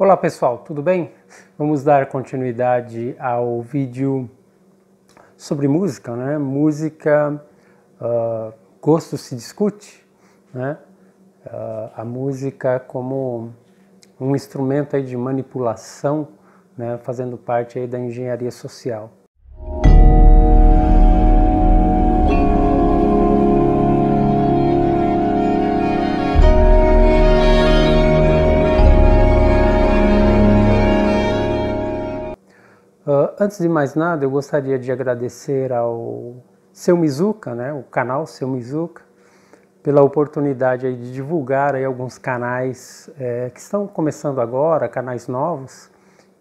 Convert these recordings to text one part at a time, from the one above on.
Olá pessoal, tudo bem? Vamos dar continuidade ao vídeo sobre música, né? Música, uh, gosto se discute, né? Uh, a música como um instrumento aí de manipulação, né? Fazendo parte aí da engenharia social. antes de mais nada, eu gostaria de agradecer ao Seu Mizuka, né, o canal Seu Mizuka, pela oportunidade aí de divulgar aí alguns canais é, que estão começando agora, canais novos,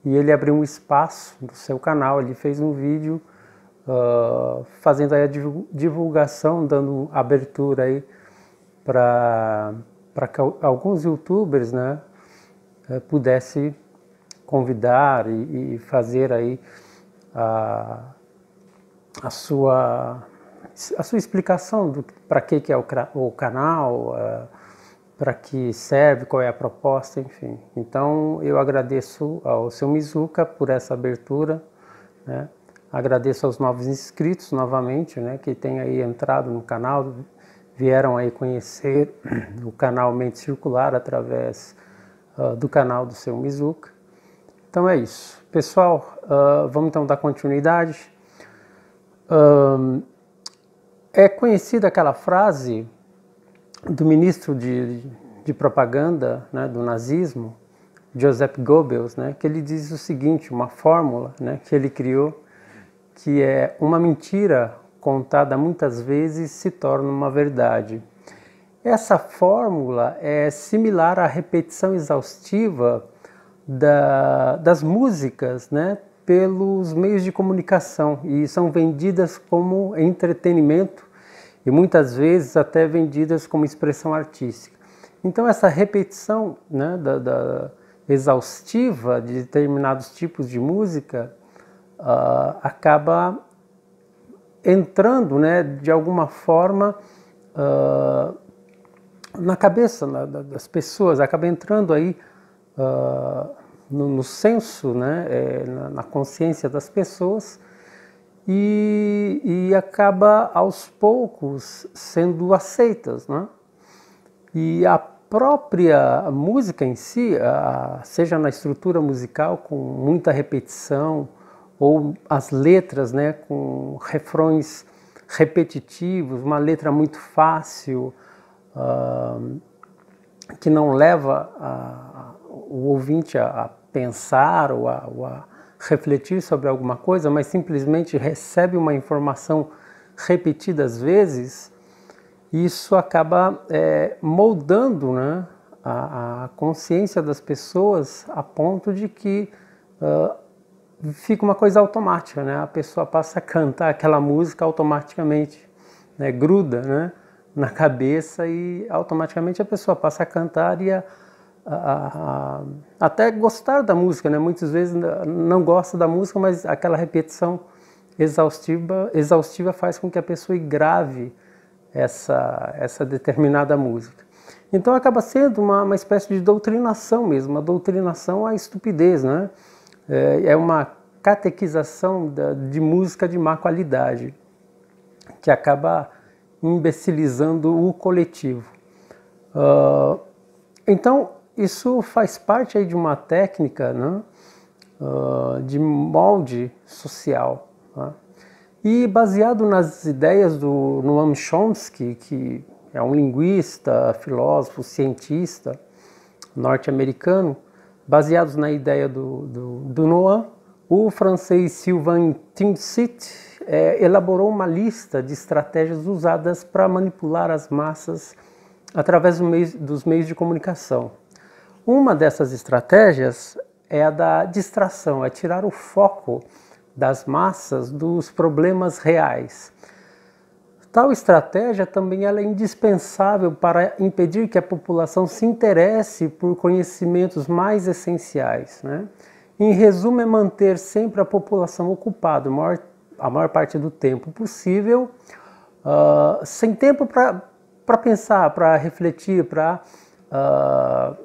e ele abriu um espaço no seu canal, ele fez um vídeo uh, fazendo aí a divulgação, dando abertura aí para que alguns youtubers, né, é, pudesse convidar e, e fazer aí a, a sua a sua explicação para que, que é o, o canal, eh, para que serve, qual é a proposta, enfim. Então eu agradeço ao seu Mizuka por essa abertura, né? agradeço aos novos inscritos novamente, né, que têm aí entrado no canal, vieram aí conhecer o canal Mente Circular através uh, do canal do seu Mizuka. Então é isso. Pessoal, uh, vamos então dar continuidade. Ah, é conhecida aquela frase do ministro de, de propaganda né, do nazismo, Joseph Goebbels, né, que ele diz o seguinte, uma fórmula né, que ele criou, que é uma mentira contada muitas vezes se torna uma verdade. Essa fórmula é similar à repetição exaustiva da, das músicas né, pelos meios de comunicação e são vendidas como entretenimento e muitas vezes até vendidas como expressão artística. Então, essa repetição né, da, da exaustiva de determinados tipos de música uh, acaba entrando né, de alguma forma uh, na cabeça das pessoas, acaba entrando aí uh, no, no, senso, né, é, na, na, consciência das pessoas e, e, acaba aos poucos sendo aceitas. Né? E a própria música em si, seja na estrutura musical com muita repetição ou as letras né, com refrões repetitivos, uma letra muito fácil, uh, que não leva a, o ouvinte a, a pensar ou a, ou a refletir sobre alguma coisa, mas simplesmente recebe uma informação repetidas vezes, isso acaba é, moldando né, a, a, consciência das pessoas a ponto de que uh, fica uma coisa automática, né? a pessoa passa a cantar aquela música automaticamente, né? gruda né, na cabeça e automaticamente a pessoa passa a cantar e a a, a, até gostar da música, né? Muitas vezes não gosta da música, mas aquela repetição exaustiva, exaustiva faz com que a pessoa grave essa, essa determinada música. Então acaba sendo uma, uma espécie de doutrinação mesmo, uma doutrinação à estupidez, né? É, é uma catequização de música de má qualidade, que acaba imbecilizando o coletivo. Uh, então, isso faz parte aí de uma técnica né, uh, de molde social. Né? E baseado nas ideias do Noam Chomsky, que é um linguista, filósofo, cientista norte-americano, baseados na ideia do, do, do Noam, o francês Sylvain Tinsit é, elaborou uma lista de estratégias usadas para manipular as massas através do meio, dos meios de comunicação. Uma dessas estratégias é a da distração, é tirar o foco das massas dos problemas reais. Tal estratégia também é indispensável para impedir que a população se interesse por conhecimentos mais essenciais. Né? Em resumo, é manter sempre a população ocupada a maior, a maior parte do tempo possível, uh, sem tempo para pensar, para refletir, para uh, ah,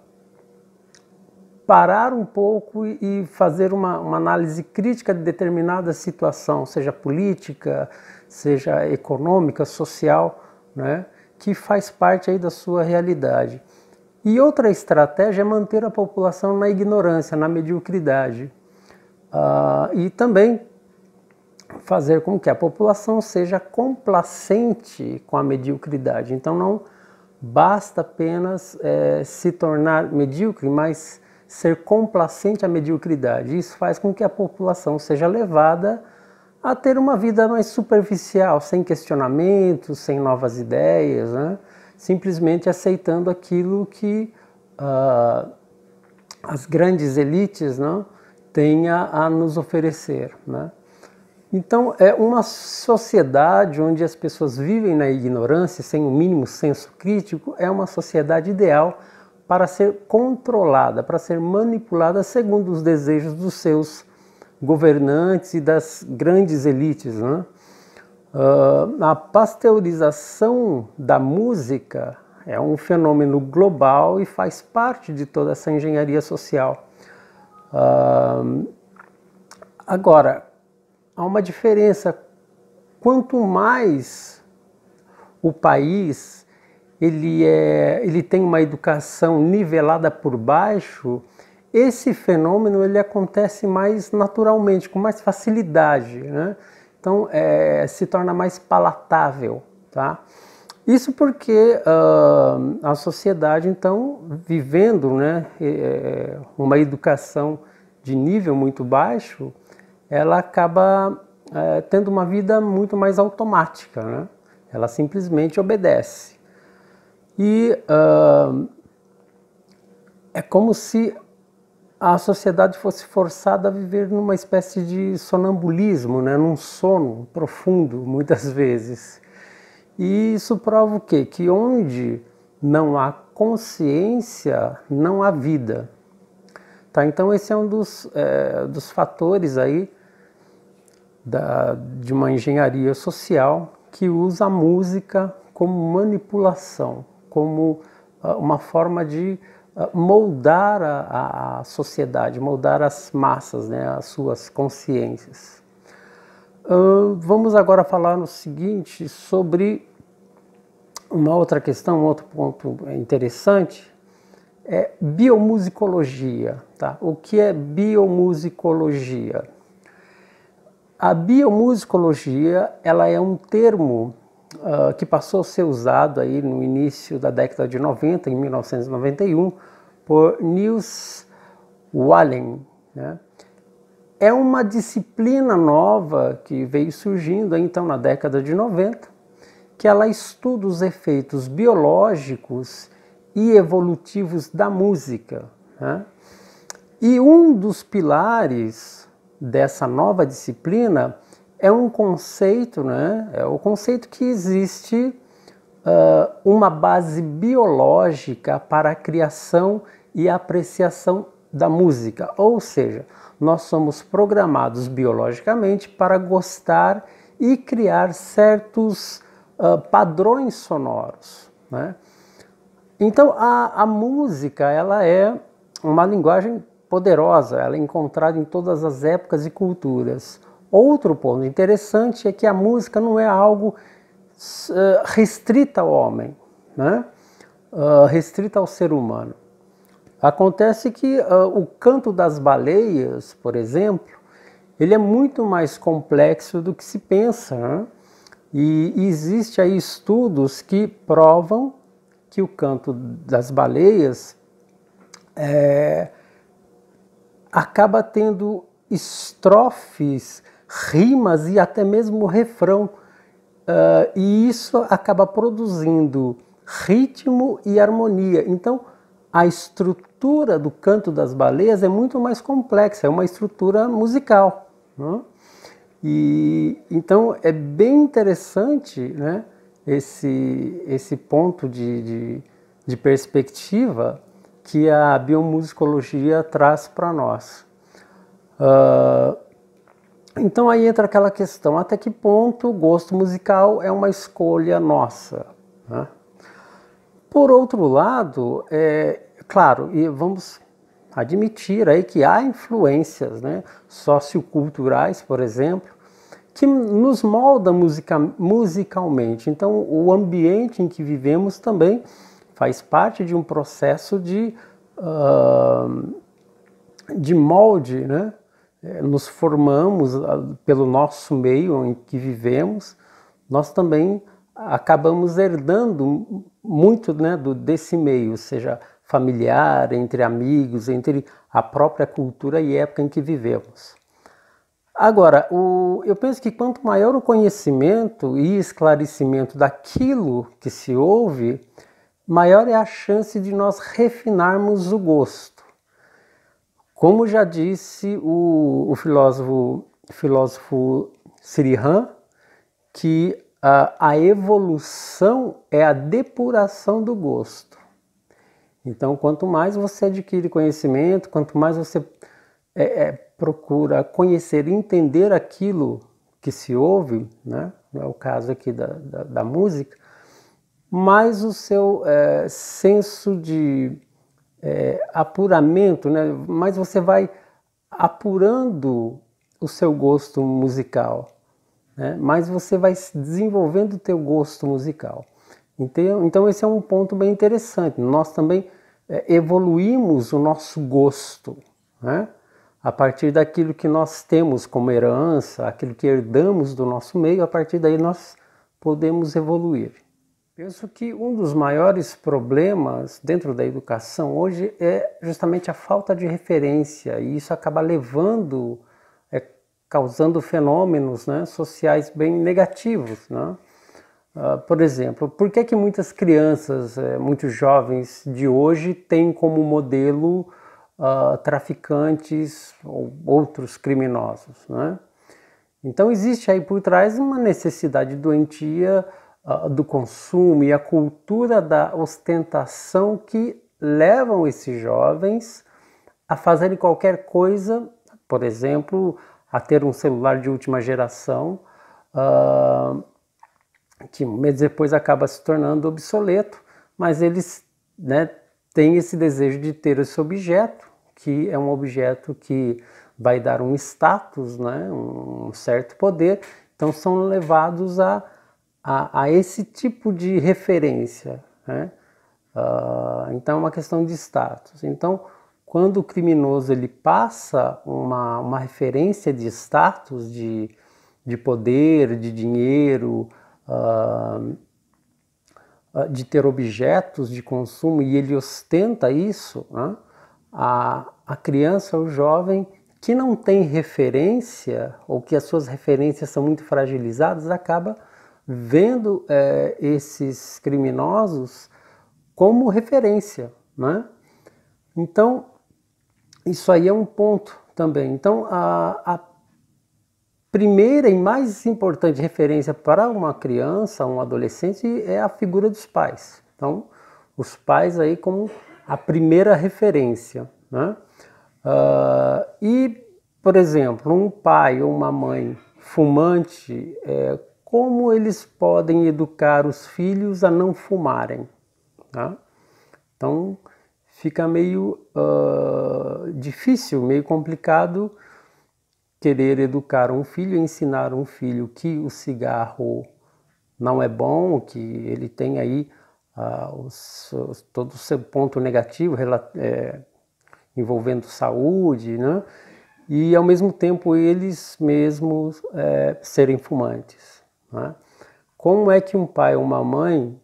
parar um pouco e fazer uma, uma análise crítica de determinada situação, seja política, seja econômica, social, né, que faz parte aí da sua realidade. E outra estratégia é manter a população na ignorância, na mediocridade. Uh, e também fazer com que a população seja complacente com a mediocridade. Então não basta apenas é, se tornar medíocre, mas ser complacente à mediocridade. Isso faz com que a população seja levada a ter uma vida mais superficial, sem questionamentos, sem novas ideias, né? simplesmente aceitando aquilo que uh, as grandes elites né, têm a, a nos oferecer. Né? Então, é uma sociedade onde as pessoas vivem na ignorância, sem o mínimo senso crítico, é uma sociedade ideal para ser controlada, para ser manipulada segundo os desejos dos seus governantes e das grandes elites. Né? Uh, a pasteurização da música é um fenômeno global e faz parte de toda essa engenharia social. Uh, agora, há uma diferença. Quanto mais o país ele, é, ele tem uma educação nivelada por baixo, esse fenômeno ele acontece mais naturalmente, com mais facilidade, né? Então é, se torna mais palatável, tá? Isso porque uh, a sociedade, então, vivendo né, é, é, uma educação de nível muito baixo, ela acaba é, tendo uma vida muito mais automática, né? Ela simplesmente obedece. E uh, é como se a sociedade fosse forçada a viver numa espécie de sonambulismo, né? num sono profundo, muitas vezes. E isso prova o quê? Que onde não há consciência, não há vida. Tá? Então esse é um dos, é, dos fatores aí da, de uma engenharia social que usa a música como manipulação como ah, uma forma de ah, moldar a, a sociedade, moldar as massas, né, as suas consciências. Ah, vamos agora falar no seguinte sobre uma outra questão, um outro ponto interessante, é biomusicologia. Tá? O que é biomusicologia? A biomusicologia ela é um termo uh, que passou a ser usado aí no início da década de 90, em 1991, por Niels Wallen. Né? É uma disciplina nova que veio surgindo então na década de 90, que ela estuda os efeitos biológicos e evolutivos da música. Né? E um dos pilares dessa nova disciplina é um conceito, né? É o conceito que existe uh, uma base biológica para a criação e apreciação da música, ou seja, nós somos programados biologicamente para gostar e criar certos uh, padrões sonoros, né? Então a, a música ela é uma linguagem poderosa, ela é encontrada em todas as épocas e culturas Outro ponto interessante é que a música não é algo eh, restrita ao homem, né? Eh, restrita ao ser humano. Acontece que eh, o canto das baleias, por exemplo, ele é muito mais complexo do que se pensa. Né? E existe aí estudos que provam que o canto das baleias é, acaba tendo estrofes rimas e até mesmo refrão. Uh, e isso acaba produzindo ritmo e harmonia. Então, a estrutura do canto das baleias é muito mais complexa, é uma estrutura musical. Né? E então é bem interessante, né? Esse esse ponto de, de, de perspectiva que a biomusicologia traz para nós. Uh, então aí entra aquela questão: até que ponto o gosto musical é uma escolha nossa? Né? Por outro lado, é claro, e vamos admitir aí que há influências né, socioculturais, por exemplo, que nos molda musica, musicalmente. Então, o ambiente em que vivemos também faz parte de um processo de, uh, de molde né, é, nos formamos ah, pelo nosso meio em que vivemos, nós também acabamos herdando muito né, do, desse meio, seja familiar, entre amigos, entre a própria cultura e época em que vivemos. Agora, o, eu penso que quanto maior o conhecimento e esclarecimento daquilo que se ouve, maior é a chance de nós refinarmos o gosto como já disse o, o filósofo, filósofo Sirihan, que a, a evolução é a depuração do gosto. Então, quanto mais você adquire conhecimento, quanto mais você é, é, procura conhecer e entender aquilo que se ouve, né? é o caso aqui da, da, da música, mais o seu é, senso de é, apuramento, né? mas você vai apurando o seu gosto musical, né? mas você vai desenvolvendo o teu gosto musical. Então, então esse é um ponto bem interessante. Nós também é, evoluímos o nosso gosto, né? a partir daquilo que nós temos como herança, aquilo que herdamos do nosso meio, a partir daí nós podemos evoluir. Penso que um dos maiores problemas dentro da educação hoje é justamente a falta de referência, e isso acaba levando, é, causando fenômenos né, sociais bem negativos. Né? Uh, por exemplo, por que, que muitas crianças, é, muitos jovens de hoje, têm como modelo uh, traficantes ou outros criminosos? Né? Então, existe aí por trás uma necessidade doentia do consumo e a cultura da ostentação que levam esses jovens a fazerem qualquer coisa, por exemplo, a ter um celular de última geração, uh, que meses depois acaba se tornando obsoleto, mas eles né, têm esse desejo de ter esse objeto, que é um objeto que vai dar um status, né, um certo poder, então são levados a a, a esse tipo de referência. Né? Uh, então é uma questão de status. Então, quando o criminoso ele passa uma, uma referência de status, de, de poder, de dinheiro, uh, de ter objetos de consumo e ele ostenta isso, né? a, a criança o jovem que não tem referência ou que as suas referências são muito fragilizadas acaba vendo é, esses criminosos como referência, né? Então, isso aí é um ponto também. Então, a, a primeira e mais importante referência para uma criança, um adolescente, é a figura dos pais. Então, os pais aí como a primeira referência, né? Uh, e, por exemplo, um pai ou uma mãe fumante, é, como eles podem educar os filhos a não fumarem. Tá? Então fica meio uh, difícil, meio complicado querer educar um filho, ensinar um filho que o cigarro não é bom, que ele tem aí uh, os, os, todo o seu ponto negativo é, envolvendo saúde, né? e ao mesmo tempo eles mesmos é, serem fumantes. Né? Como é que um pai ou uma mãe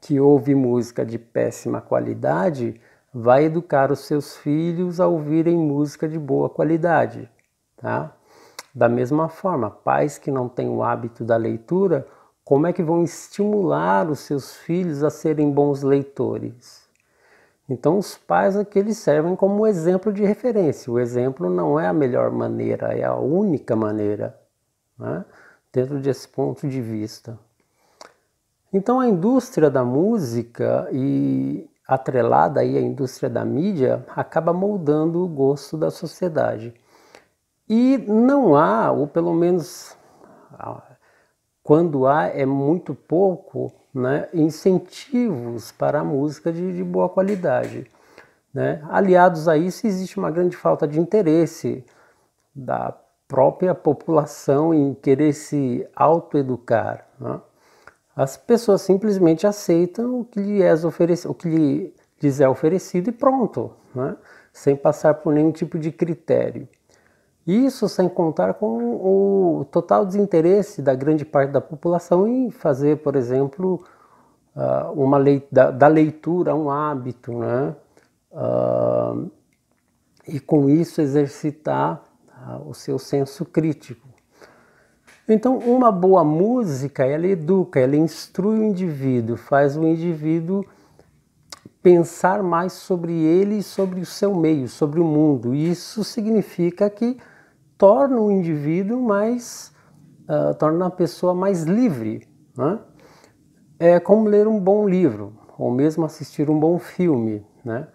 que ouve música de péssima qualidade vai educar os seus filhos a ouvirem música de boa qualidade? Tá? Da mesma forma, pais que não têm o hábito da leitura, como é que vão estimular os seus filhos a serem bons leitores? Então, os pais aqui é eles servem como exemplo de referência. O exemplo não é a melhor maneira, é a única maneira. Né? dentro desse ponto de vista. Então a indústria da música e atrelada aí à indústria da mídia acaba moldando o gosto da sociedade. E não há, ou pelo menos quando há é muito pouco, né, incentivos para a música de, de boa qualidade. Né? Aliados a isso existe uma grande falta de interesse da própria população em querer se autoeducar. Né? As pessoas simplesmente aceitam o que, lhes é o que lhes é oferecido e pronto, né? sem passar por nenhum tipo de critério. Isso sem contar com o total desinteresse da grande parte da população em fazer, por exemplo, ah, uma lei, da, da leitura um hábito, né? Uh, e com isso exercitar o seu senso crítico. Então, uma boa música, ela educa, ela instrui o indivíduo, faz o indivíduo pensar mais sobre ele e sobre o seu meio, sobre o mundo. Isso significa que torna o indivíduo mais, uh, torna a pessoa mais livre. Né? É como ler um bom livro, ou mesmo assistir um bom filme, né?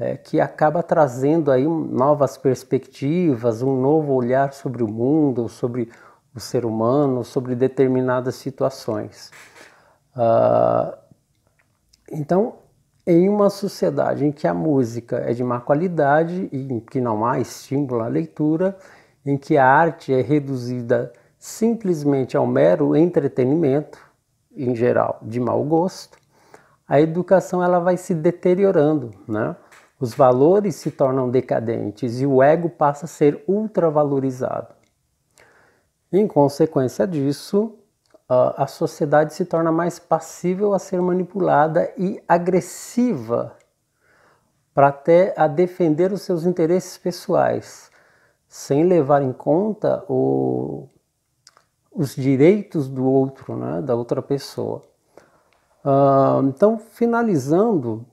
é, que acaba trazendo aí novas perspectivas, um novo olhar sobre o mundo, sobre o ser humano, sobre determinadas situações. Uh, então, em uma sociedade em que a música é de má qualidade e em que não há estímulo à leitura, em que a arte é reduzida simplesmente ao mero entretenimento, em geral, de mau gosto, a educação ela vai se deteriorando, né? Os valores se tornam decadentes e o ego passa a ser ultravalorizado. Em consequência disso, a sociedade se torna mais passível a ser manipulada e agressiva para até a defender os seus interesses pessoais, sem levar em conta o, os direitos do outro, né, da outra pessoa. Uh, então, finalizando,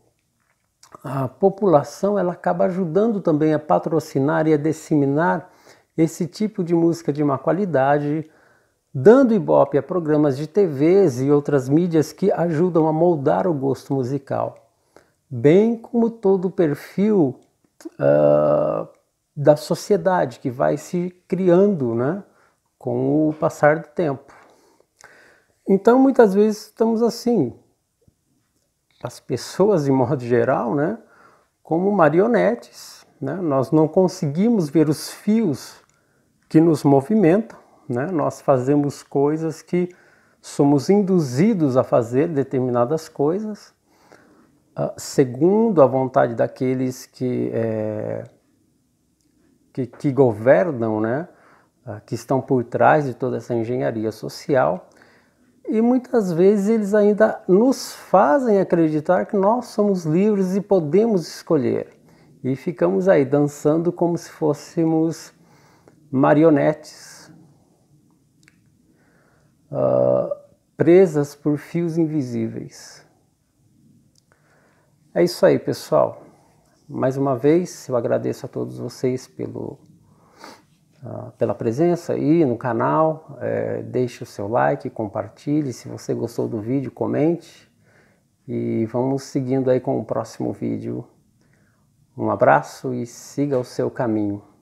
a população ela acaba ajudando também a patrocinar e a disseminar esse tipo de música de má qualidade, dando ibope a programas de TVs e outras mídias que ajudam a moldar o gosto musical, bem como todo o perfil uh, da sociedade que vai se criando né, com o passar do tempo. Então, muitas vezes estamos assim, as pessoas de modo geral, né, como marionetes. Né? Nós não conseguimos ver os fios que nos movimentam, né? nós fazemos coisas que somos induzidos a fazer determinadas coisas ah, segundo a vontade daqueles que, é, que, que, governam, né? Ah, que estão por trás de toda essa engenharia social. E muitas vezes eles ainda nos fazem acreditar que nós somos livres e podemos escolher. E ficamos aí dançando como se fôssemos marionetes, uh, presas por fios invisíveis. É isso aí, pessoal. Mais uma vez, eu agradeço a todos vocês pelo ah, pela presença aí no canal, é, deixe o seu like, compartilhe, se você gostou do vídeo, comente e vamos seguindo aí com o próximo vídeo. Um abraço e siga o seu caminho.